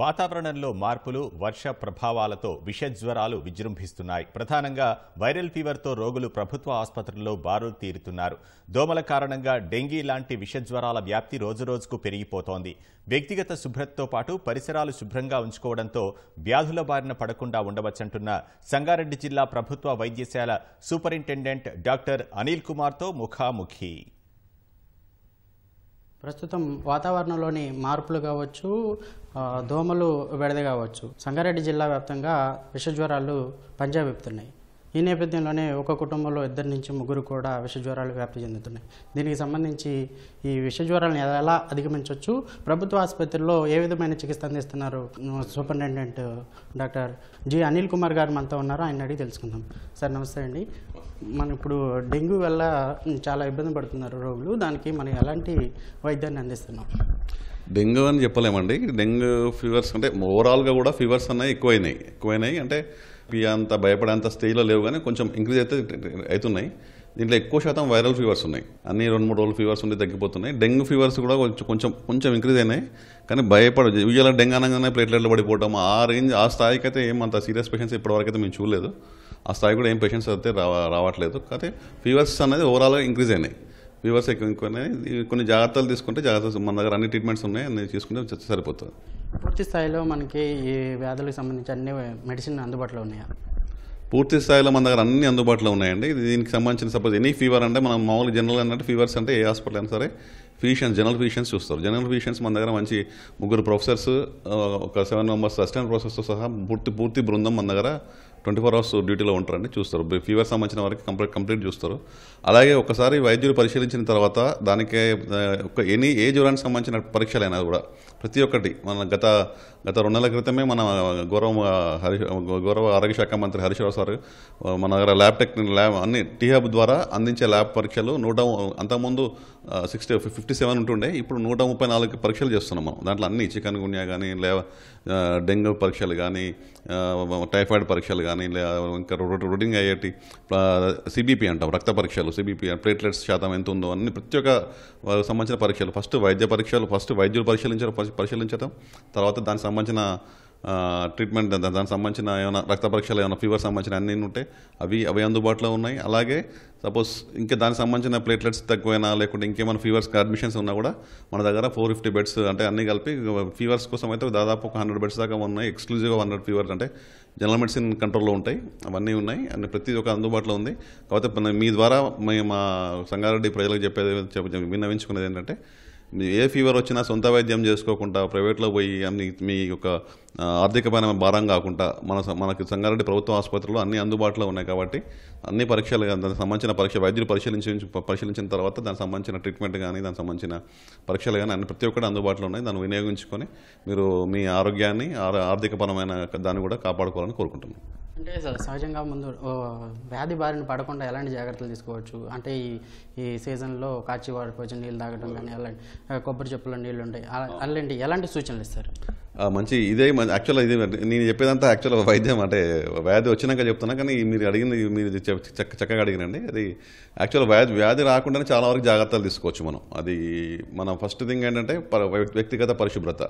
వాతావరణంలో మార్పులు వర్ష ప్రభావాలతో విషజ్వరాలు విజృంభిస్తున్నాయి ప్రధానంగా వైరల్ ఫీవర్తో రోగులు ప్రభుత్వ ఆసుపత్రుల్లో బారులు తీరుతున్నారు దోమల కారణంగా డెంగీ లాంటి విషజ్వరాల వ్యాప్తి రోజురోజుకు పెరిగిపోతోంది వ్యక్తిగత శుభ్రతతో పాటు పరిసరాలు శుభ్రంగా ఉంచుకోవడంతో వ్యాధుల బారిన పడకుండా ఉండవచ్చంటున్న సంగారెడ్డి జిల్లా ప్రభుత్వ వైద్యశాల సూపరింటెండెంట్ డాక్టర్ అనిల్ కుమార్తో ముఖాముఖి ప్రస్తుతం వాతావరణంలోని మార్పులు కావచ్చు దోమలు విడద కావచ్చు సంగారెడ్డి జిల్లా వ్యాప్తంగా విషజ్వరాలు వెప్తున్నాయి ఈ నేపథ్యంలోనే ఒక కుటుంబంలో ఇద్దరి నుంచి ముగ్గురు కూడా విషజ్వరాలు వ్యాప్తి చెందుతున్నాయి దీనికి సంబంధించి ఈ విషజ్వరాలను ఎలా అధిగమించవచ్చు ప్రభుత్వ ఆసుపత్రిలో ఏ విధమైన చికిత్స అందిస్తున్నారు superintendent doctor G Anil Kumar గారు మనతో ఉన్నారు ఆయన అడిగి తెలుసుకుందాం సార్ నమస్తే అండి మనం ఇప్పుడు డెంగ్యూ వల్ల చాలా ఇబ్బంది పడుతున్నారు రోగులు దానికి మనం ఎలాంటి వైద్యాన్ని అందిస్తున్నాం డెంగ్యూ అని చెప్పలేమండి డెంగ్యూ ఫీవర్స్ అంటే ఓవరాల్గా కూడా ఫీవర్స్ అనేవి ఎక్కువైనాయి ఎక్కువైనాయి అంటే అంత భయపడేంత స్టేజ్లో లేవు కానీ కొంచెం ఇంక్రీజ్ అయితే అవుతున్నాయి దీంట్లో ఎక్కువ శాతం వైరల్ ఫీవర్స్ ఉన్నాయి అన్ని రెండు మూడు రోజులు ఫీవర్స్ ఉండి తగ్గిపోతున్నాయి డెంగ్యూ ఫీవర్స్ కూడా కొంచెం కొంచెం కొంచెం ఇంక్రీజ్ అయినాయి కానీ భయపడ యూజువల్గా డెంగ్ అనగానే ప్లేట్లెట్లు పడిపోవడం ఆ రేంజ్ ఆ స్థాయికి అయితే ఏమంత సీరియస్ పేషెంట్స్ ఇప్పటివరకు అయితే మేము చూడలేదు ఆ స్థాయి కూడా ఏం పేషెంట్స్ అయితే రావట్లేదు కాకపోతే ఫీవర్స్ అనేది ఓవరాల్గా ఇంక్రీజ్ అయినాయి ఫీవర్స్ ఎక్కువ కొన్ని జాగ్రత్తలు తీసుకుంటే జాగ్రత్తలు మన దగ్గర అన్ని ట్రీట్మెంట్స్ ఉన్నాయి అన్ని తీసుకుంటే సరిపోతుంది పూర్తి స్థాయిలో మనకి ఈ వ్యాధులకు సంబంధించి అన్ని మెడిసిన్ అందుబాటులో ఉన్నాయా పూర్తి స్థాయిలో మన దగ్గర అన్ని అందుబాటులో ఉన్నాయండి దీనికి సంబంధించిన సపోజ్ ఎనీ ఫీవర్ అంటే మనం మామూలు జనరల్ అంటే ఫీవర్స్ అంటే ఏ హాస్పిటల్ అయినా సరే ఫిజిషియన్స్ జనరల్ ఫిజిషియన్స్ చూస్తారు జనరల్ ఫిజిషియన్స్ మన దగ్గర మంచి ముగ్గురు ప్రొఫెసర్స్ ఒక సెవెన్ మెంబర్స్ అసిస్టెంట్ ప్రొఫెసర్స్తో సహా పూర్తి పూర్తి బృందం మన దగ్గర ట్వంటీ ఫోర్ అవర్స్ డ్యూటీలో ఉంటారండి చూస్తారు ఫీవర్ సంబంధించిన వారికి కంప్లీట్ కంప్లీట్ చూస్తారు అలాగే ఒకసారి వైద్యులు పరిశీలించిన తర్వాత దానికి ఒక ఎనీ ఏ జ్వరానికి సంబంధించిన అయినా కూడా ప్రతి ఒక్కటి మన గత గత రెండు నెలల క్రితమే మన గౌరవ హరి గౌరవ ఆరోగ్య శాఖ మంత్రి హరీశ్వర సార్ మన దగ్గర ల్యాబ్ టెక్ ల్యాబ్ అన్ని టీహబ్ ద్వారా అందించే ల్యాబ్ పరీక్షలు నూట అంతకుముందు సిక్స్టీ ఫిఫ్టీ సెవెన్ ఉంటుండే ఇప్పుడు నూట ముప్పై నాలుగు పరీక్షలు చేస్తున్నాం మనం దాంట్లో అన్ని చికెన్ గున్యా కానీ లేవ డెంగ్యూ పరీక్షలు కానీ టైఫాయిడ్ పరీక్షలు కానీ ఇంకా రొటీన్ అయ్యేటి సిబిపి అంటాం రక్త పరీక్షలు సిబిపి ప్లేట్లెట్స్ శాతం ఎంత ఉందో అన్ని ప్రతి ఒక్క సంబంధించిన పరీక్షలు ఫస్ట్ వైద్య పరీక్షలు ఫస్ట్ వైద్యులు పరిశీలించడం పరిశీలించడం తర్వాత దానికి సంబంధించిన ట్రీట్మెంట్ దానికి సంబంధించిన ఏమైనా రక్త పరీక్షలు ఏమైనా ఫీవర్ సంబంధించిన అన్ని ఉంటే అవి అవి అందుబాటులో ఉన్నాయి అలాగే సపోజ్ ఇంకా దానికి సంబంధించిన ప్లేట్లెట్స్ తక్కువైనా లేకుంటే ఇంకేమైనా ఫీవర్స్ అడ్మిషన్స్ ఉన్నా కూడా మన దగ్గర ఫోర్ ఫిఫ్టీ బెడ్స్ అంటే అన్నీ కలిపి ఫీవర్స్ కోసం అయితే దాదాపు ఒక హండ్రెడ్ బెడ్స్ దాకా ఉన్నాయి ఎక్స్క్లూజివ్గా హండ్రెడ్ ఫీవర్స్ అంటే జనరల్ మెడిసిన్ కంట్రోల్లో ఉంటాయి అవన్నీ ఉన్నాయి అన్ని ప్రతి ఒక్క అందుబాటులో ఉంది కాకపోతే మీ ద్వారా మేము మా సంగారెడ్డి ప్రజలకు చెప్పేది విన్నవించుకునేది ఏంటంటే ఏ ఫీవర్ వచ్చినా సొంత వైద్యం చేసుకోకుండా ప్రైవేట్లో పోయి మీ యొక్క ఆర్థికమైన భారం కాకుండా మన మనకి సంగారెడ్డి ప్రభుత్వ ఆసుపత్రిలో అన్ని అందుబాటులో ఉన్నాయి కాబట్టి అన్ని పరీక్షలు దానికి సంబంధించిన పరీక్ష వైద్యులు పరిశీలించి పరిశీలించిన తర్వాత దానికి సంబంధించిన ట్రీట్మెంట్ కానీ దానికి సంబంధించిన పరీక్షలు కానీ అన్ని ప్రతి ఒక్కటి అందుబాటులో ఉన్నాయి దాన్ని వినియోగించుకొని మీరు మీ ఆరోగ్యాన్ని ఆర్థికపరమైన దాన్ని కూడా కాపాడుకోవాలని కోరుకుంటున్నాను అంటే సార్ సహజంగా ముందు వ్యాధి బారిన పడకుండా ఎలాంటి జాగ్రత్తలు తీసుకోవచ్చు అంటే ఈ ఈ సీజన్లో కాచి వాడుకోవచ్చు నీళ్ళు తాగడం కానీ అలాంటి కొబ్బరి చెప్పులో నీళ్ళు ఉంటాయి అలాంటి ఎలాంటి సూచనలు ఇస్తారు మంచి ఇదే యాక్చువల్ ఇది నేను చెప్పేదంతా యాక్చువల్ వైద్యం అంటే వ్యాధి వచ్చినాక చెప్తున్నా కానీ మీరు అడిగింది మీరు చక్కగా అడిగినండి అది యాక్చువల్ వ్యాధి వ్యాధి రాకుండానే చాలా వరకు జాగ్రత్తలు తీసుకోవచ్చు మనం అది మనం ఫస్ట్ థింగ్ ఏంటంటే వ్యక్తిగత పరిశుభ్రత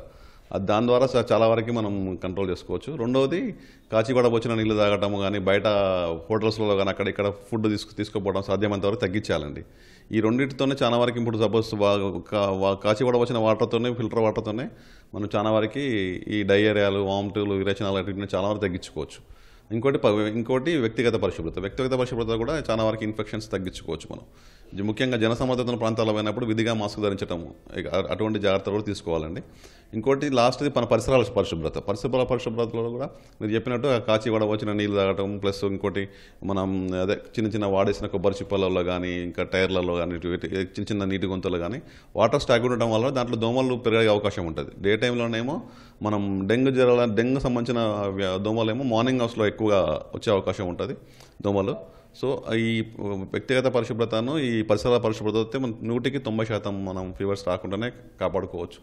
దాని ద్వారా చాలా వరకు మనం కంట్రోల్ చేసుకోవచ్చు రెండవది కాచిగూడ వచ్చిన నీళ్ళు తాగటం కానీ బయట హోటల్స్లో కానీ అక్కడ ఇక్కడ ఫుడ్ తీసుకు తీసుకోపోవడం సాధ్యమైనంత వరకు తగ్గించాలండి ఈ రెండింటితోనే చాలా వరకు ఇప్పుడు సపోజ్ కాచిగూడ వచ్చిన వాటర్తోనే ఫిల్టర్ వాటర్తోనే మనం చాలా వరకు ఈ డయేరియాలు వామిటులు విరేచనాలు అటు చాలా వరకు తగ్గించుకోవచ్చు ఇంకోటి ఇంకోటి వ్యక్తిగత పరిశుభ్రత వ్యక్తిగత పరిశుభ్రత కూడా చాలా వరకు ఇన్ఫెక్షన్స్ తగ్గించుకోవచ్చు మనం ముఖ్యంగా జనసమర్థతన ప్రాంతాల్లో పోయినప్పుడు విధిగా మాస్క్ ధరించడం అటువంటి జాగ్రత్తలు కూడా తీసుకోవాలండి ఇంకోటి లాస్ట్ది మన పరిసరాల పరిశుభ్రత పరిశుభ్ర పరిశుభ్రతలో కూడా మీరు చెప్పినట్టు కాచి కూడా వచ్చిన నీళ్ళు తాగటం ప్లస్ ఇంకోటి మనం అదే చిన్న చిన్న వాడేసిన కొబ్బరి చిప్పలలో కానీ ఇంకా టైర్లలో కానీ చిన్న చిన్న నీటి గొంతులు కానీ వాటర్ స్టాక్ ఉండటం వల్ల దాంట్లో దోమలు పెరిగే అవకాశం ఉంటుంది డే టైంలోనేమో మనం డెంగ్యూ జ్వరాల డెంగ్యూ సంబంధించిన దోమలు ఏమో మార్నింగ్ హౌస్లో ఎక్కువగా వచ్చే అవకాశం ఉంటుంది దోమలు సో ఈ వ్యక్తిగత పరిశుభ్రతను ఈ పరిసర పరిశుభ్రత మనం నూటికి తొంభై శాతం మనం ఫీవర్స్ రాకుండానే కాపాడుకోవచ్చు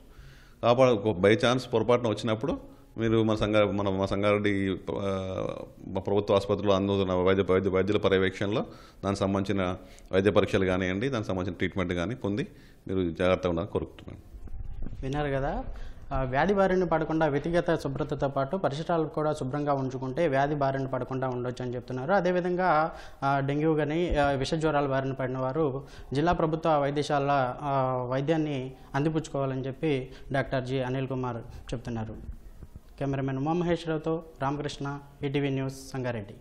కాపాడు బై ఛాన్స్ పొరపాటున వచ్చినప్పుడు మీరు మన సంఘ మన మా సంగారెడ్డి ప్రభుత్వ ఆసుపత్రిలో అందుతున్న వైద్య వైద్య వైద్యుల పర్యవేక్షణలో దానికి సంబంధించిన వైద్య పరీక్షలు కానివ్వండి దానికి సంబంధించిన ట్రీట్మెంట్ కానీ పొంది మీరు జాగ్రత్తగా ఉండాలని కోరుకుంటున్నాను విన్నారు కదా వ్యాధి బారిన పడకుండా వ్యక్తిగత శుభ్రతతో పాటు పరిసరాలు కూడా శుభ్రంగా ఉంచుకుంటే వ్యాధి బారిన పడకుండా ఉండొచ్చు అని చెప్తున్నారు అదేవిధంగా డెంగ్యూ కానీ జ్వరాల బారిన పడిన వారు జిల్లా ప్రభుత్వ వైద్యశాల వైద్యాన్ని అందిపుచ్చుకోవాలని చెప్పి డాక్టర్ జి అనిల్ కుమార్ చెప్తున్నారు కెమెరామెన్ ఉమామహేశ్వరరావుతో రామకృష్ణ ఈటీవీ న్యూస్ సంగారెడ్డి